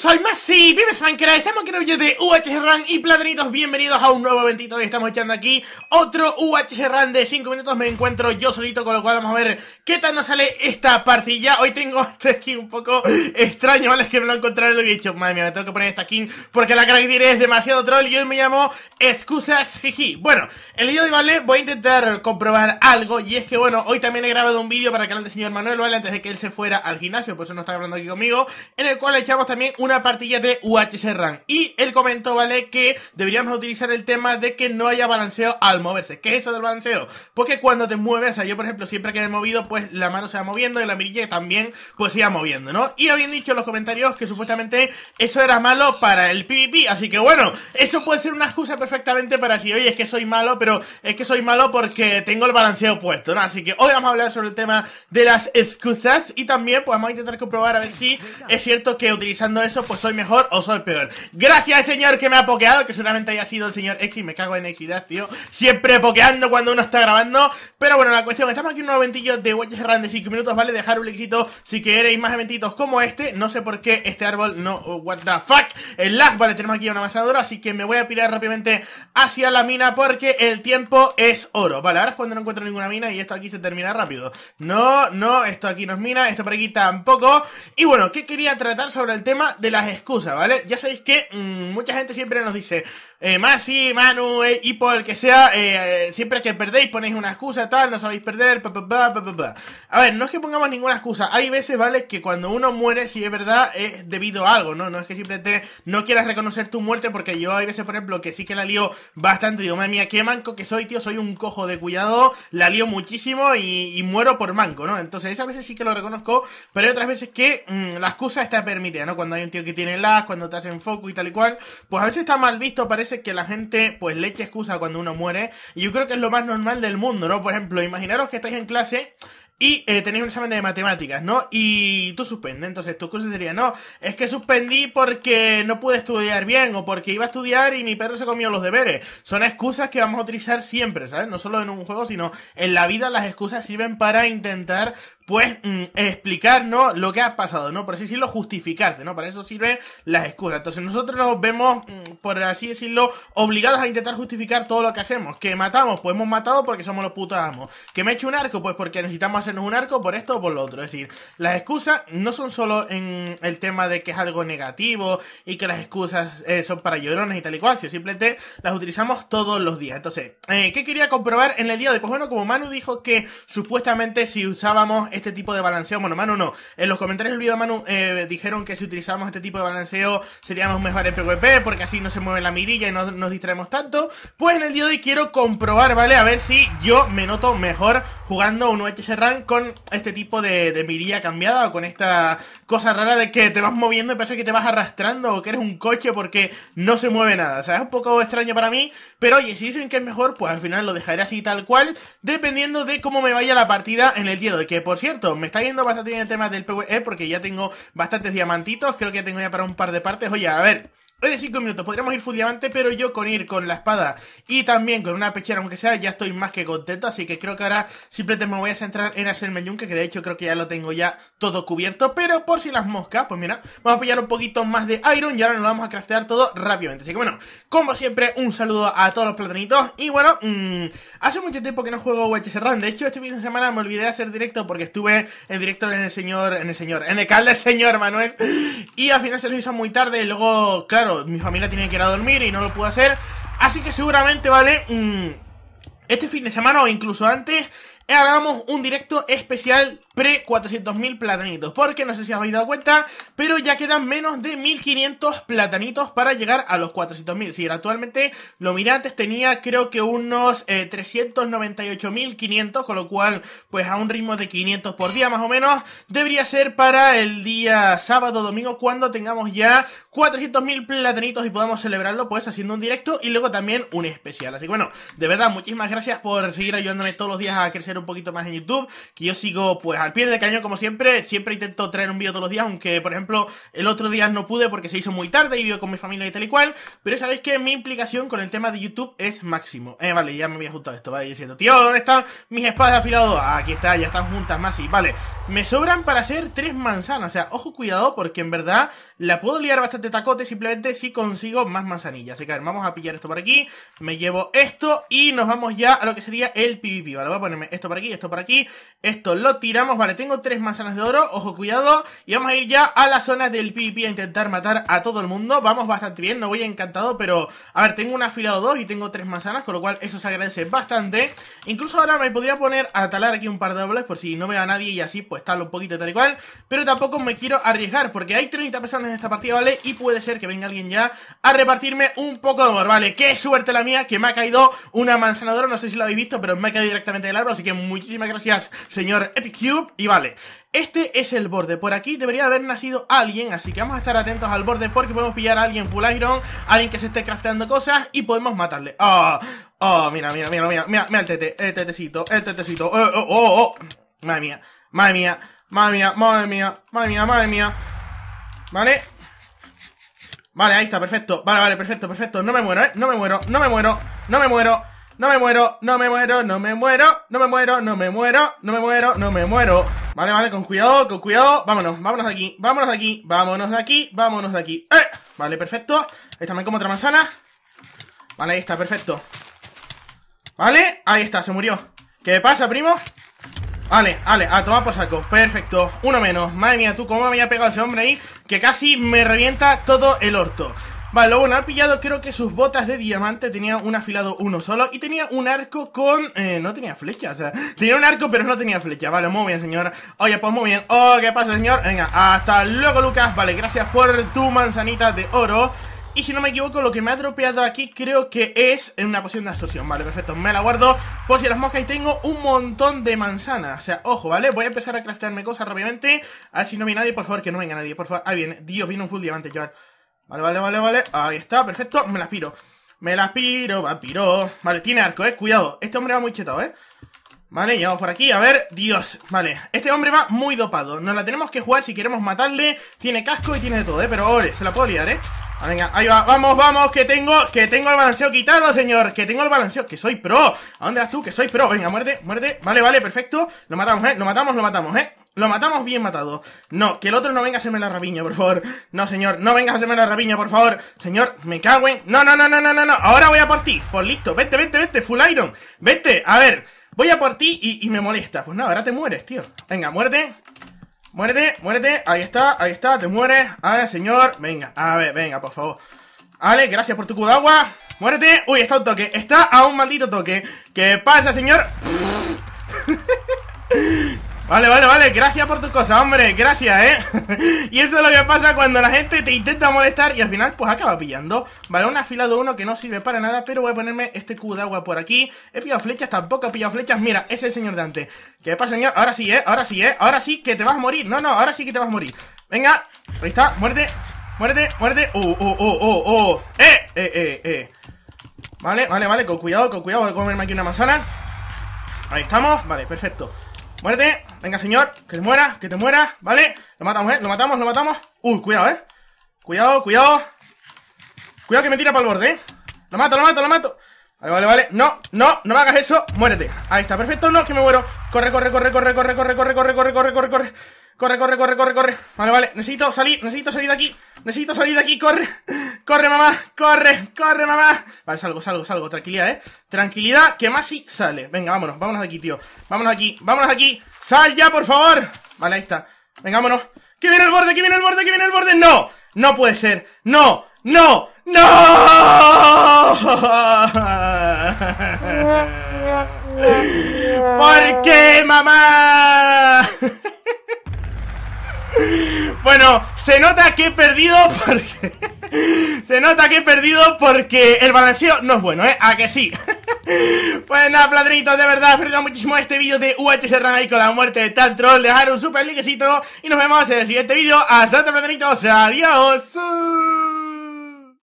soy Masi, vives Minecraft, estamos aquí en video de RUN y Platanitos, bienvenidos a un nuevo eventito Hoy estamos echando aquí otro RUN de 5 minutos, me encuentro yo solito, con lo cual vamos a ver qué tal nos sale esta partilla, hoy tengo este skin un poco extraño, vale, es que me lo encontrado Y lo he dicho, madre mía, me tengo que poner esta skin porque la cara que tiene es demasiado troll y hoy me llamo Excusas Jiji, bueno, el vídeo de hoy, vale, voy a intentar comprobar algo y es que bueno, hoy también he grabado un vídeo para el canal del señor Manuel, vale, antes de que él se fuera al gimnasio, por eso no está hablando aquí conmigo, en el cual echamos también un una partilla de UHS Y el comentó, ¿vale? Que deberíamos utilizar el tema de que no haya balanceo al moverse. ¿Qué es eso del balanceo? Porque cuando te mueves, o sea, yo por ejemplo, siempre que he movido, pues la mano se va moviendo y la mirilla también, pues se va moviendo, ¿no? Y habían dicho en los comentarios que supuestamente eso era malo para el PvP. Así que bueno, eso puede ser una excusa perfectamente para decir, oye, es que soy malo, pero es que soy malo porque tengo el balanceo puesto, ¿no? Así que hoy vamos a hablar sobre el tema de las excusas y también, pues vamos a intentar comprobar a ver si es cierto que utilizando eso pues soy mejor o soy peor. Gracias al señor que me ha pokeado, que seguramente haya sido el señor exi me cago en exidad, tío. Siempre pokeando cuando uno está grabando. Pero bueno, la cuestión, estamos aquí en un eventillo de Watch Run de 5 minutos, ¿vale? Dejar un likecito si queréis más eventitos como este. No sé por qué este árbol no... what the fuck? El lag, vale, tenemos aquí una amasadora, así que me voy a pirar rápidamente hacia la mina porque el tiempo es oro. Vale, ahora es cuando no encuentro ninguna mina y esto aquí se termina rápido. No, no, esto aquí no es mina, esto por aquí tampoco. Y bueno, ¿qué quería tratar sobre el tema de las excusas, ¿vale? Ya sabéis que mm, mucha gente siempre nos dice, eh, Masi, Manu, eh, y por el que sea, eh, eh, siempre que perdéis ponéis una excusa, tal, no sabéis perder, A ver, no es que pongamos ninguna excusa. Hay veces, ¿vale? Que cuando uno muere, si es verdad, es debido a algo, ¿no? No es que simplemente no quieras reconocer tu muerte, porque yo hay veces, por ejemplo, que sí que la lío bastante. Digo, madre mía, qué manco que soy, tío, soy un cojo de cuidado, la lío muchísimo y, muero por manco, ¿no? Entonces, esas veces sí que lo reconozco, pero hay otras veces que mm, la excusa está permitida, ¿no? Cuando hay un tío que tiene las, cuando te hacen foco y tal y cual, pues a veces está mal visto, parece que la gente pues le echa excusa cuando uno muere. Y yo creo que es lo más normal del mundo, ¿no? Por ejemplo, imaginaros que estáis en clase y eh, tenéis un examen de matemáticas, ¿no? Y tú suspendes. Entonces tu excusa sería, no, es que suspendí porque no pude estudiar bien o porque iba a estudiar y mi perro se comió los deberes. Son excusas que vamos a utilizar siempre, ¿sabes? No solo en un juego, sino en la vida las excusas sirven para intentar pues mm, explicarnos lo que ha pasado, ¿no? Por así decirlo, justificarte, ¿no? Para eso sirve las excusas. Entonces nosotros nos vemos, mm, por así decirlo, obligados a intentar justificar todo lo que hacemos. Que matamos, pues hemos matado porque somos los putos amos. Que me he hecho un arco, pues porque necesitamos hacernos un arco por esto o por lo otro. Es decir, las excusas no son solo en el tema de que es algo negativo y que las excusas eh, son para llorones y tal y cual, sino simplemente las utilizamos todos los días. Entonces, eh, ¿qué quería comprobar en el día de? Pues bueno, como Manu dijo que supuestamente si usábamos este tipo de balanceo. Bueno, mano no. En los comentarios del video, Manu, eh, dijeron que si utilizamos este tipo de balanceo seríamos mejor en PvP porque así no se mueve la mirilla y no nos distraemos tanto. Pues en el día de hoy quiero comprobar, ¿vale? A ver si yo me noto mejor jugando un UHC con este tipo de, mirilla cambiada o con esta cosa rara de que te vas moviendo y parece que te vas arrastrando o que eres un coche porque no se mueve nada. O sea, es un poco extraño para mí, pero oye, si dicen que es mejor, pues al final lo dejaré así tal cual, dependiendo de cómo me vaya la partida en el día de hoy. Que por cierto, me está yendo bastante bien el tema del PvE porque ya tengo bastantes diamantitos, creo que tengo ya para un par de partes. Oye, a ver, hoy de 5 minutos, podríamos ir full diamante, pero yo con ir con la espada y también con una pechera, aunque sea, ya estoy más que contento, así que creo que ahora simplemente me voy a centrar en hacerme yunque, que de hecho creo que ya lo tengo ya todo cubierto, pero por si las moscas, pues mira, vamos a pillar un poquito más de iron y ahora nos vamos a craftear todo rápidamente, así que bueno, como siempre, un saludo a todos los platanitos, y bueno, mm, hace mucho tiempo que no juego WHS Run, de hecho este fin de semana me olvidé de hacer directo porque estuve en directo en el señor, en el señor, en el calde, señor Manuel. Y al final se lo hizo muy tarde. Y luego, claro, mi familia tiene que ir a dormir y no lo pude hacer. Así que seguramente, ¿vale? Mm, este fin de semana o incluso antes hagamos un directo especial pre 400.000 platanitos. Porque no sé si habéis dado cuenta, pero ya quedan menos de 1.500 platanitos para llegar a los 400.000. Si actualmente lo miré tenía creo que unos 398.500, eh, con lo cual, pues a un ritmo de 500 por día más o menos, debería ser para el día sábado, domingo, cuando tengamos ya 400.000 platanitos y podamos celebrarlo, pues haciendo un directo y luego también un especial. Así que bueno, de verdad, muchísimas gracias por seguir ayudándome todos los días a crecer un poquito más en YouTube, que yo sigo pues al pie del cañón como siempre, siempre intento traer un vídeo todos los días, aunque por ejemplo el otro día no pude porque se hizo muy tarde y vivo con mi familia y tal y cual, pero sabéis que mi implicación con el tema de YouTube es máximo. Eh, vale, ya me voy a esto, vale, diciendo, tío, ¿dónde están mis espadas afilados. Ah, aquí está, ya están juntas más y vale, me sobran para hacer tres manzanas, o sea, ojo cuidado porque en verdad la puedo liar bastante tacote simplemente si consigo más manzanillas, así que vamos a pillar esto por aquí, me llevo esto y nos vamos ya a lo que sería el PvP, vale, voy a ponerme esto por aquí, esto por aquí. Esto lo tiramos, vale, tengo tres manzanas de oro, ojo, cuidado. Y vamos a ir ya a la zona del PvP a intentar matar a todo el mundo. Vamos bastante bien, no voy encantado, pero... A ver, tengo un afilado 2 y tengo tres manzanas, con lo cual eso se agradece bastante. Incluso ahora me podría poner a talar aquí un par de dobles por si no veo a nadie y así pues tal un poquito tal y cual. Pero tampoco me quiero arriesgar porque hay 30 personas en esta partida, ¿vale? Y puede ser que venga alguien ya a repartirme un poco de oro, ¿vale? ¡Qué suerte la mía! Que me ha caído una manzana de oro, no sé si lo habéis visto, pero me ha caído directamente del árbol, así que muchísimas gracias, señor Epic Cube. Y vale, este es el borde, por aquí debería haber nacido alguien, así que vamos a estar atentos al borde porque podemos pillar a alguien full iron, alguien que se esté crafteando cosas y podemos matarle. ¡Oh! ¡Oh! Mira, mira, mira, mira, mira, mira el tete, el tetecito, el tetecito. Oh, ¡Oh, oh, oh! oh. Madre mía, madre mía, madre mía, madre mía, madre mía, madre mía. ¿Vale? Vale, ahí está, perfecto. Vale, vale, perfecto, perfecto. No me muero, ¿eh? No me muero, no me muero, no me muero no me muero, no me muero, no me muero, no me muero, no me muero, no me muero, no me muero. Vale, vale, con cuidado, con cuidado. Vámonos, vámonos de aquí, vámonos de aquí, vámonos de aquí, vámonos de aquí. ¡Eh! Vale, perfecto. Ahí también como otra manzana. Vale, ahí está, perfecto. Vale, ahí está, se murió. ¿Qué pasa, primo? Vale, vale, a tomar por saco, perfecto Uno menos, madre mía, tú cómo me había pegado ese hombre ahí Que casi me revienta todo el orto Vale, lo bueno, ha pillado creo que sus botas de diamante Tenía un afilado uno solo y tenía un arco con... Eh, no tenía flecha, o sea, tenía un arco pero no tenía flecha Vale, muy bien, señor Oye, pues muy bien Oh, ¿qué pasa, señor? Venga, hasta luego, Lucas Vale, gracias por tu manzanita de oro y si no me equivoco, lo que me ha dropeado aquí creo que es una poción de absorción Vale, perfecto, me la guardo por si las moscas y tengo un montón de manzanas O sea, ojo, ¿vale? Voy a empezar a craftearme cosas rápidamente A ver si no viene nadie, por favor, que no venga nadie, por favor Ah, bien, Dios, viene un full diamante, chaval Vale, vale, vale, vale. Ahí está, perfecto. Me las piro. Me las piro, vampiro. Vale, tiene arco, eh. Cuidado. Este hombre va muy chetado, eh. Vale, y vamos por aquí, a ver, Dios, vale, este hombre va muy dopado, nos la tenemos que jugar si queremos matarle, tiene casco y tiene de todo, eh, pero ore, se la puedo liar, eh ah, Venga, ahí va, vamos, vamos, que tengo, que tengo el balanceo quitado, señor, que tengo el balanceo, que soy pro ¿A dónde vas tú? Que soy pro, venga, muerte, muerte, vale, vale, perfecto Lo matamos, eh, lo matamos, lo matamos, eh lo matamos bien matado. No, que el otro no venga a hacerme la rabiña, por favor. No, señor, no vengas a hacerme la rabiña, por favor. Señor, me cago en... No, no, no, no, no, no, no. Ahora voy a por ti. Pues listo, vete, vete, vete, full iron. Vete, a ver. Voy a por ti y, me molesta. Pues nada, ahora te mueres, tío. Venga, muérete. Muérete, muérete. Ahí está, ahí está, te mueres. A ver, señor. Venga, a ver, venga, por favor. Vale, gracias por tu cubo de agua. Muérete. Uy, está un toque. Está a un maldito toque. ¿Qué pasa, señor? Vale, vale, vale, gracias por tus cosas, hombre, gracias, ¿eh? y eso es lo que pasa cuando la gente te intenta molestar y al final pues acaba pillando. Vale, un afilado uno que no sirve para nada, pero voy a ponerme este cubo de agua por aquí. He pillado flechas, tampoco he pillado flechas. Mira, es el señor Dante. ¿Qué pasa, señor? Ahora sí, ¿eh? Ahora sí, ¿eh? Ahora sí que te vas a morir. No, no, ahora sí que te vas a morir. Venga, ahí está, muerte muerte muérete. ¡Oh, oh, oh, oh, oh! ¡Eh! ¡Eh, eh, eh! Vale, vale, vale, con cuidado, con cuidado, voy a comerme aquí una manzana. Ahí estamos, vale, perfecto. Muérete, venga señor, que te muera, que te muera, ¿vale? Lo matamos, ¿eh? Lo matamos, lo matamos Uy, cuidado, ¿eh? Cuidado, cuidado Cuidado que me tira para el borde, ¿eh? Lo mato, lo mato, lo mato Vale, vale, vale, no, no, no me hagas eso Muérete, ahí está, perfecto, no, que me muero Corre, corre, corre, corre, corre, corre, corre, corre, corre, corre, corre, corre Corre, corre, corre, corre, corre Vale, vale, necesito salir, necesito salir de aquí Necesito salir de aquí, corre Corre, mamá, corre, corre, mamá Vale, salgo, salgo, salgo, tranquilidad, eh Tranquilidad, que más si sale Venga, vámonos, vámonos de aquí, tío Vámonos aquí, vámonos aquí Sal ya, por favor Vale, ahí está, venga, vámonos Que viene el borde, que viene el borde, que viene el borde No, no puede ser, no, no, ¡No! ¿Por mamá? Bueno, se nota que he perdido porque... se nota que he perdido porque el balanceo no es bueno, ¿eh? ¿A que sí? pues nada, de verdad, perdón muchísimo este vídeo de UHC y con la muerte de tal troll. Dejar un super likecito y nos vemos en el siguiente vídeo. Hasta luego, adiós.